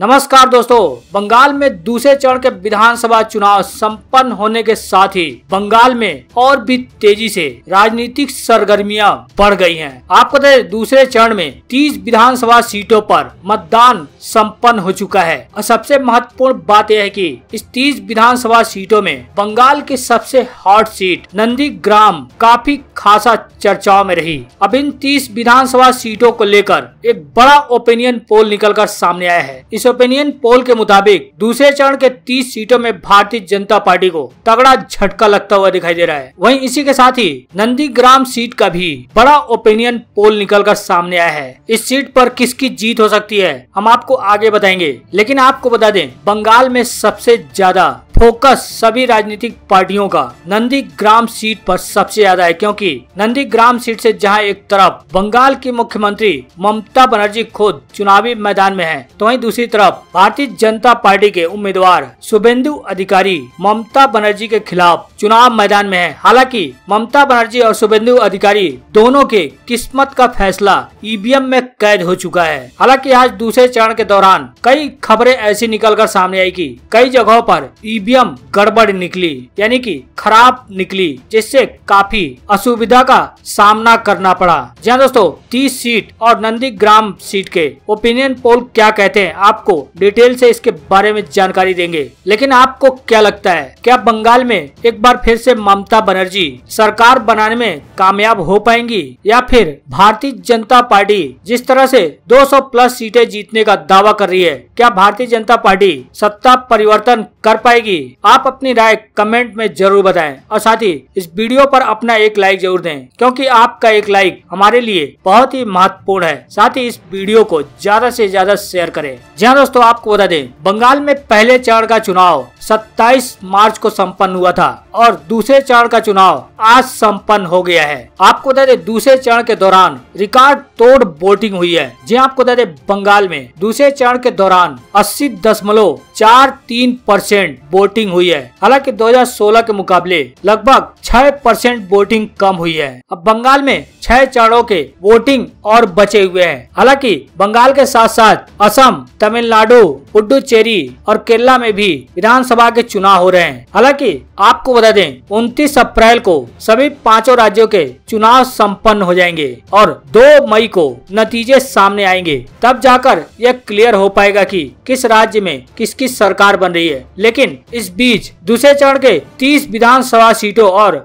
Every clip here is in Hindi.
नमस्कार दोस्तों बंगाल में दूसरे चरण के विधानसभा चुनाव संपन्न होने के साथ ही बंगाल में और भी तेजी से राजनीतिक सरगर्मियां बढ़ गई हैं। आपको बता दूसरे चरण में 30 विधानसभा सीटों पर मतदान संपन्न हो चुका है और सबसे महत्वपूर्ण बात यह है कि इस 30 विधानसभा सीटों में बंगाल की सबसे हॉट सीट नंदी काफी खासा चर्चाओं में रही अब इन तीस विधानसभा सीटों को लेकर एक बड़ा ओपिनियन पोल निकल कर सामने आया है इस ओपिनियन पोल के मुताबिक दूसरे चरण के 30 सीटों में भारतीय जनता पार्टी को तगड़ा झटका लगता हुआ दिखाई दे रहा है वहीं इसी के साथ ही नंदीग्राम सीट का भी बड़ा ओपिनियन पोल निकल कर सामने आया है इस सीट पर किसकी जीत हो सकती है हम आपको आगे बताएंगे लेकिन आपको बता दें बंगाल में सबसे ज्यादा फोकस सभी राजनीतिक पार्टियों का नंदीग्राम सीट पर सबसे ज्यादा है क्योंकि नंदीग्राम सीट से जहां एक तरफ बंगाल की मुख्यमंत्री ममता बनर्जी खुद चुनावी मैदान में हैं, तो वहीं दूसरी तरफ तरफ भारतीय जनता पार्टी के उम्मीदवार शुभेंदु अधिकारी ममता बनर्जी के खिलाफ चुनाव मैदान में है हालांकि ममता बनर्जी और शुभेंदु अधिकारी दोनों के किस्मत का फैसला ईवीएम में कैद हो चुका है हालांकि आज दूसरे चरण के दौरान कई खबरें ऐसी निकल कर सामने आई की कई जगहों पर ईवीएम गड़बड़ निकली यानी कि खराब निकली जिससे काफी असुविधा का सामना करना पड़ा जहाँ दोस्तों तीस सीट और नंदी ग्राम सीट के ओपिनियन पोल क्या कहते हैं आपको आपको डिटेल से इसके बारे में जानकारी देंगे लेकिन आपको क्या लगता है क्या बंगाल में एक बार फिर से ममता बनर्जी सरकार बनाने में कामयाब हो पाएंगी या फिर भारतीय जनता पार्टी जिस तरह से 200 प्लस सीटें जीतने का दावा कर रही है क्या भारतीय जनता पार्टी सत्ता परिवर्तन कर पाएगी आप अपनी राय कमेंट में जरूर बताए और साथ ही इस वीडियो पर अपना एक लाइक जरूर दें क्योंकि आपका एक लाइक हमारे लिए बहुत ही महत्वपूर्ण है साथ ही इस वीडियो को ज्यादा से ज्यादा शेयर करें ज्यादा दोस्तों आपको बता दें बंगाल में पहले चरण का चुनाव 27 मार्च को संपन्न हुआ था और दूसरे चरण का चुनाव आज संपन्न हो गया है आपको बता दें दूसरे चरण के दौरान रिकॉर्ड तोड़ वोटिंग हुई है जी हाँ, आपको बता दें बंगाल में दूसरे चरण के दौरान अस्सी दशमलव चार तीन परसेंट वोटिंग हुई है हालांकि 2016 के मुकाबले लगभग 6 परसेंट वोटिंग कम हुई है अब बंगाल में छह चरणों के वोटिंग और बचे हुए हैं हालांकि बंगाल के साथ साथ असम तमिल तमिलनाडु पुडुचेरी और केरला में भी विधानसभा के चुनाव हो रहे हैं हालांकि आपको बता दें 29 अप्रैल को सभी पांचों राज्यों के चुनाव संपन्न हो जाएंगे और 2 मई को नतीजे सामने आएंगे तब जाकर यह क्लियर हो पाएगा कि किस राज्य में किसकी सरकार बन रही है लेकिन इस बीच दूसरे चरण के 30 विधानसभा सीटों और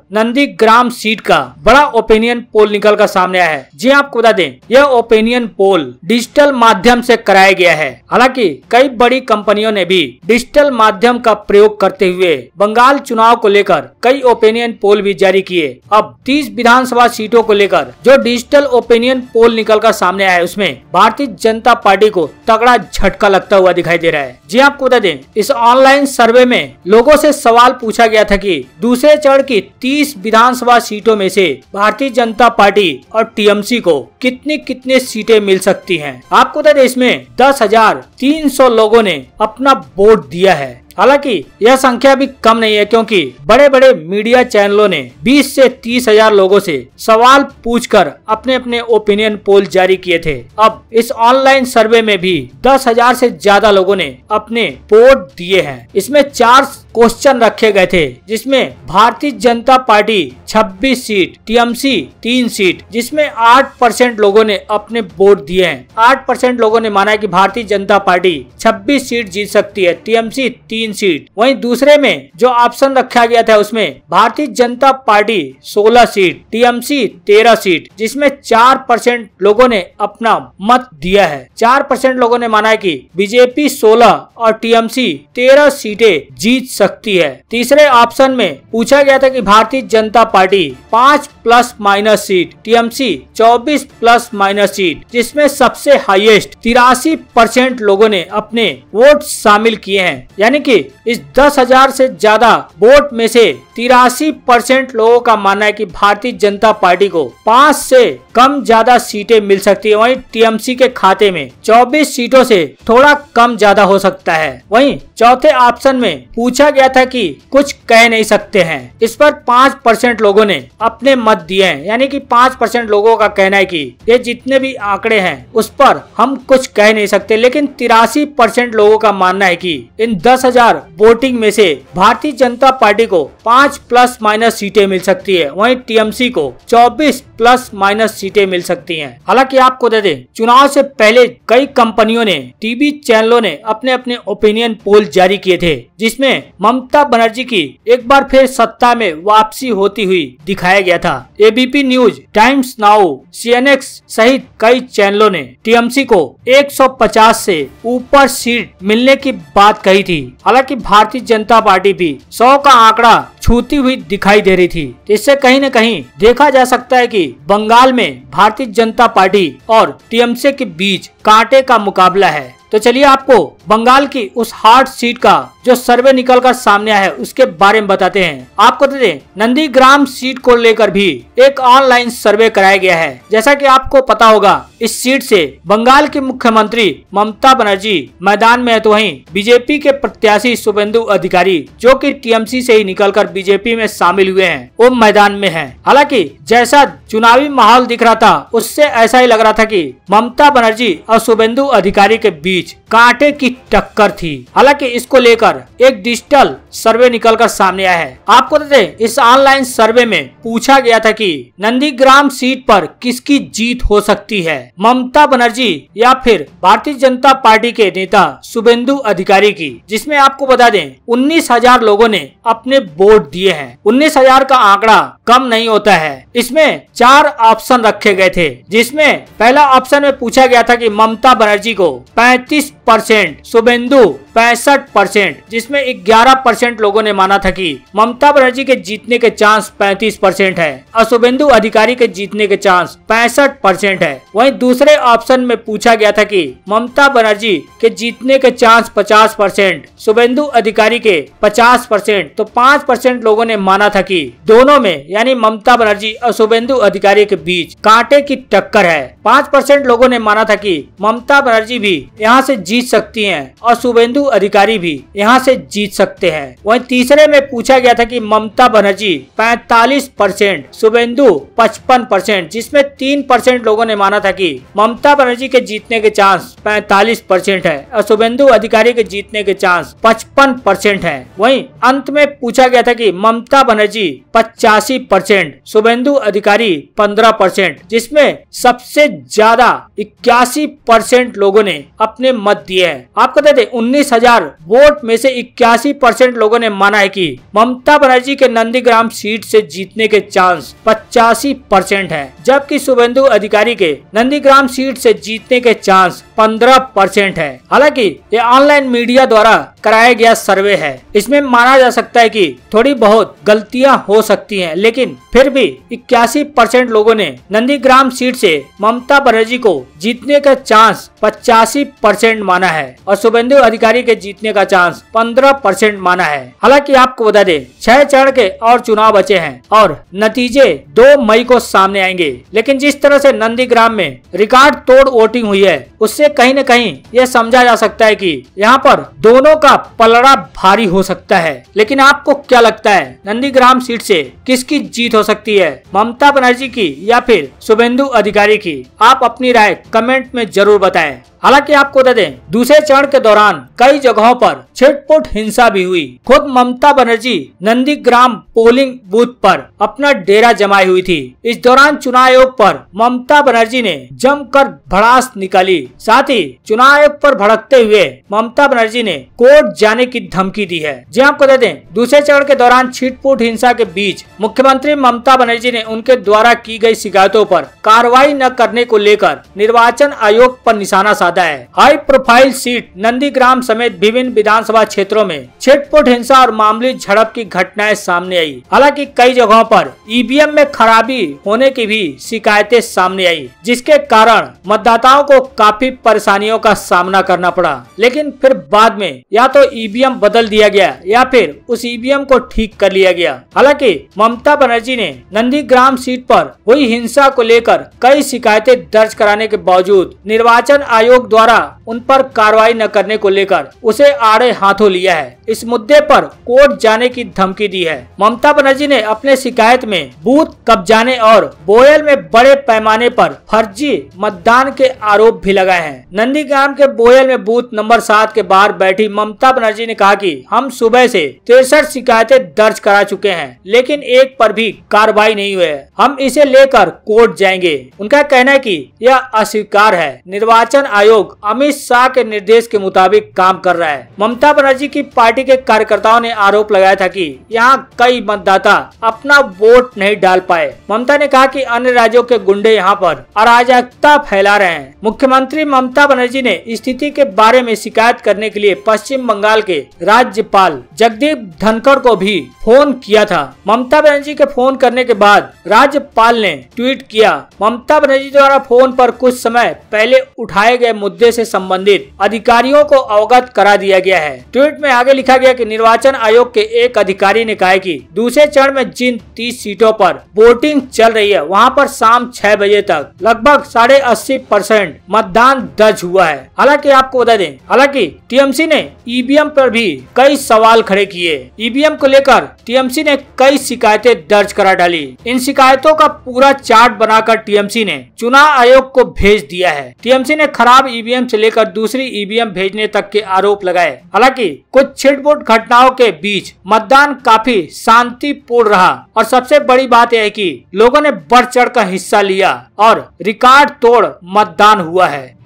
ग्राम सीट का बड़ा ओपिनियन पोल निकल कर सामने आया है जी हाँ, आपको बता दें यह ओपिनियन पोल डिजिटल माध्यम से कराया गया है हालांकि कई बड़ी कंपनियों ने भी डिजिटल माध्यम का प्रयोग करते हुए बंगाल चुनाव को लेकर कई ओपिनियन पोल भी जारी किए अब 30 विधानसभा सीटों को लेकर जो डिजिटल ओपिनियन पोल निकल कर सामने आया उसमें भारतीय जनता पार्टी को तगड़ा झटका लगता हुआ दिखाई दे रहा है जी हाँ, आपको बता दें इस ऑनलाइन सर्वे में लोगों से सवाल पूछा गया था कि दूसरे चरण की 30 विधानसभा सीटों में से भारतीय जनता पार्टी और टीएमसी को कितनी कितनी सीटें मिल सकती हैं आपको बता दें इसमें दस हजार 300 लोगों ने अपना वोट दिया है हालांकि यह संख्या भी कम नहीं है क्योंकि बड़े बड़े मीडिया चैनलों ने 20 से 30 हजार लोगों से सवाल पूछकर अपने अपने ओपिनियन पोल जारी किए थे अब इस ऑनलाइन सर्वे में भी 10 हजार से ज्यादा लोगों ने अपने वोट दिए हैं इसमें चार क्वेश्चन रखे गए थे जिसमें भारतीय जनता पार्टी छब्बीस सीट टीएमसी तीन सीट जिसमें आठ परसेंट लोगों ने अपने वोट दिए हैं आठ परसेंट लोगो ने माना की भारतीय जनता पार्टी छब्बीस सीट जीत सकती है टीएमसी तीन सीट वही दूसरे में जो ऑप्शन रखा गया था उसमें भारतीय जनता पार्टी सोलह सीट टीएमसी तेरह सीट जिसमें चार परसेंट लोगों ने अपना मत दिया है चार परसेंट लोगों ने माना है बीजेपी सोलह और टीएमसी तेरह सीटें जीत सकती है तीसरे ऑप्शन में पूछा गया था कि भारतीय जनता पार्टी पार्टी पाँच प्लस माइनस सीट टीएमसी चौबीस प्लस माइनस सीट जिसमें सबसे हाईएस्ट तिरासी परसेंट लोगो ने अपने वोट शामिल किए हैं यानी कि इस दस हजार से ज्यादा वोट में से तिरासी परसेंट लोगों का मानना है कि भारतीय जनता पार्टी को पाँच से कम ज्यादा सीटें मिल सकती है वहीं टीएमसी के खाते में चौबीस सीटों से थोड़ा कम ज्यादा हो सकता है वहीं चौथे ऑप्शन में पूछा गया था कि कुछ कह नहीं सकते हैं इस पर पाँच परसेंट लोग लोगों ने अपने मत दिए हैं यानी कि पाँच परसेंट लोगों का कहना है कि ये जितने भी आंकड़े हैं उस पर हम कुछ कह नहीं सकते लेकिन तिरासी परसेंट लोगों का मानना है कि इन दस हजार वोटिंग में से भारतीय जनता पार्टी को पाँच प्लस माइनस सीटें मिल सकती है वहीं टीएमसी को चौबीस प्लस माइनस सीटें मिल सकती है हालांकि आपको दे दें चुनाव से पहले कई कंपनियों ने टीवी चैनलों ने अपने अपने ओपिनियन पोल जारी किए थे जिसमें ममता बनर्जी की एक बार फिर सत्ता में वापसी होती हुई हुई दिखाया गया था ABP news Times Now CNX सहित कई चैनलों ने टीएमसी को 150 से ऊपर सीट मिलने की बात कही थी हालांकि भारतीय जनता पार्टी भी 100 का आंकड़ा छूती हुई दिखाई दे रही थी इससे कहीं न कहीं देखा जा सकता है कि बंगाल में भारतीय जनता पार्टी और टीएमसी के बीच कांटे का मुकाबला है तो चलिए आपको बंगाल की उस हार्ड सीट का जो सर्वे निकल कर सामने आया है उसके बारे में बताते हैं आपको बता दें नंदीग्राम सीट को लेकर भी एक ऑनलाइन सर्वे कराया गया है जैसा कि आपको पता होगा इस सीट से बंगाल की मुख्यमंत्री ममता बनर्जी मैदान में है तो वहीं बीजेपी के प्रत्याशी शुभेंदु अधिकारी जो कि टीएमसी से ही निकलकर बीजेपी में शामिल हुए हैं वो मैदान में हैं। हालांकि जैसा चुनावी माहौल दिख रहा था उससे ऐसा ही लग रहा था कि ममता बनर्जी और शुभेंदु अधिकारी के बीच बीच कांटे की टक्कर थी हालांकि इसको लेकर एक डिजिटल सर्वे निकलकर सामने आया है आपको तो दें इस ऑनलाइन सर्वे में पूछा गया था कि नंदीग्राम सीट पर किसकी जीत हो सकती है ममता बनर्जी या फिर भारतीय जनता पार्टी के नेता शुभेंदु अधिकारी की जिसमें आपको बता दें उन्नीस हजार लोगों ने अपने वोट दिए हैं उन्नीस हजार का आंकड़ा कम नहीं होता है इसमें चार ऑप्शन रखे गए थे जिसमें पहला ऑप्शन में पूछा गया था कि ममता बनर्जी को 35 परसेंट शुभेंदु पैंसठ परसेंट जिसमे ग्यारह परसेंट लोगो ने माना था कि ममता बनर्जी के जीतने के चांस 35 परसेंट है और शुभेंदु अधिकारी के जीतने के चांस पैंसठ परसेंट है वही दूसरे ऑप्शन में पूछा गया था की ममता बनर्जी के जीतने के चांस पचास परसेंट शुभेंदु अधिकारी के पचास परसेंट तो पाँच परसेंट लोगो ने माना था की दोनों में यानी ममता बनर्जी और शुभेंदु अधिकारी के बीच कांटे की टक्कर है पाँच परसेंट लोगों ने माना था कि ममता बनर्जी भी यहाँ से जीत सकती हैं और शुभेंदु अधिकारी भी यहाँ से जीत सकते हैं वहीं तीसरे में पूछा गया था कि ममता बनर्जी पैतालीस परसेंट शुभेंदु पचपन परसेंट जिसमे तीन परसेंट लोगों ने माना था की ममता बनर्जी के जीतने के चांस पैतालीस परसेंट है और शुभेंदु अधिकारी के जीतने के चांस पचपन परसेंट है वही अंत में पूछा गया था की ममता बनर्जी पचासी परसेंट शुभेंदु अधिकारी पंद्रह परसेंट जिसमे सबसे ज्यादा इक्यासी परसेंट लोगो ने अपने मत दिए है आपको बता दें उन्नीस हजार वोट में से इक्यासी परसेंट लोगो ने माना है की ममता बनर्जी के नंदीग्राम सीट से जीतने के चांस पचासी परसेंट है जबकि शुभेंदु अधिकारी के नंदीग्राम सीट से जीतने के चांस 15 परसेंट है हालांकि ये ऑनलाइन मीडिया द्वारा कराया गया सर्वे है इसमें माना जा सकता है कि थोड़ी बहुत गलतियां हो सकती हैं लेकिन लेकिन फिर भी इक्यासी परसेंट लोगो ने नंदीग्राम सीट से ममता बनर्जी को जीतने का चांस पचासी परसेंट माना है और शुभेंदु अधिकारी के जीतने का चांस पंद्रह परसेंट माना है हालांकि आपको बता दें छह चरण के और चुनाव बचे हैं और नतीजे दो मई को सामने आएंगे लेकिन जिस तरह से नंदीग्राम में रिकॉर्ड तोड़ वोटिंग हुई है उससे कहीं न कहीं यह समझा जा सकता है की यहाँ पर दोनों का पलड़ा भारी हो सकता है लेकिन आपको क्या लगता है नंदीग्राम सीट से किसकी जीत हो सकती है ममता बनर्जी की या फिर शुभेंदु अधिकारी की आप अपनी राय कमेंट में जरूर बताएं हालांकि आपको बता दें दूसरे चरण के दौरान कई जगहों पर छिटपुट हिंसा भी हुई खुद ममता बनर्जी नंदीग्राम पोलिंग बूथ पर अपना डेरा जमाई हुई थी इस दौरान चुनाव आयोग पर ममता बनर्जी ने जमकर भड़ास निकाली साथ ही चुनाव आयोग पर भड़कते हुए ममता बनर्जी ने कोर्ट जाने की धमकी दी है जी आपको बता दें दूसरे चरण के दौरान छिटपुट हिंसा के बीच मुख्यमंत्री ममता बनर्जी ने उनके द्वारा की गयी शिकायतों आरोप कार्रवाई न करने को लेकर निर्वाचन आयोग आरोप निशाना साधा ज्यादा है हाई प्रोफाइल सीट नंदीग्राम समेत विभिन्न विधानसभा क्षेत्रों में छिटपुट हिंसा और मामूली झड़प की घटनाएं सामने आई हालांकि कई जगहों पर ईवीएम e में खराबी होने की भी शिकायतें सामने आई जिसके कारण मतदाताओं को काफी परेशानियों का सामना करना पड़ा लेकिन फिर बाद में या तो ईवीएम e बदल दिया गया या फिर उस ईवीएम e को ठीक कर लिया गया हालांकि ममता बनर्जी ने नंदीग्राम सीट पर हुई हिंसा को लेकर कई शिकायतें दर्ज कराने के बावजूद निर्वाचन आयोग आयोग द्वारा उन पर कार्रवाई न करने को लेकर उसे आड़े हाथों लिया है इस मुद्दे पर कोर्ट जाने की धमकी दी है ममता बनर्जी ने अपने शिकायत में बूथ कब्जाने और बोयल में बड़े पैमाने पर फर्जी मतदान के आरोप भी लगाए हैं नंदीग्राम के बोयल में बूथ नंबर सात के बाहर बैठी ममता बनर्जी ने कहा कि हम सुबह से तिरसठ शिकायतें दर्ज करा चुके हैं लेकिन एक पर भी कार्रवाई नहीं हुई है हम इसे लेकर कोर्ट जाएंगे उनका कहना है की यह अस्वीकार है निर्वाचन आयोग आयोग अमित शाह के निर्देश के मुताबिक काम कर रहा है ममता बनर्जी की पार्टी के कार्यकर्ताओं ने आरोप लगाया था कि यहाँ कई मतदाता अपना वोट नहीं डाल पाए ममता ने कहा कि अन्य राज्यों के गुंडे यहाँ पर अराजकता फैला रहे हैं मुख्यमंत्री ममता बनर्जी ने स्थिति के बारे में शिकायत करने के लिए पश्चिम बंगाल के राज्यपाल जगदीप धनखड़ को भी फोन किया था ममता बनर्जी के फोन करने के बाद राज्यपाल ने ट्वीट किया ममता बनर्जी द्वारा फोन पर कुछ समय पहले उठाए गए मुद्दे से संबंधित अधिकारियों को अवगत करा दिया गया है ट्वीट में आगे लिखा गया कि निर्वाचन आयोग के एक अधिकारी ने कहा कि दूसरे चरण में जिन तीस सीटों पर वोटिंग चल रही है वहाँ पर शाम छह बजे तक लगभग साढ़े अस्सी परसेंट मतदान दर्ज हुआ है हालांकि आपको बता दें हालांकि टीएमसी ने ईवीएम पर भी कई सवाल खड़े किए ईवीएम को लेकर टीएमसी ने कई शिकायतें दर्ज करा डाली इन शिकायतों का पूरा चार्ट बनाकर टीएमसी ने चुनाव आयोग को भेज दिया है टीएमसी ने खराब खराब ईवीएम e से लेकर दूसरी ईवीएम e भेजने तक के आरोप लगाए हालांकि कुछ छिटपुट घटनाओं के बीच मतदान काफी शांतिपूर्ण रहा और सबसे बड़ी बात यह है कि लोगों ने बढ़ चढ़ हिस्सा लिया और रिकॉर्ड तोड़ मतदान हुआ है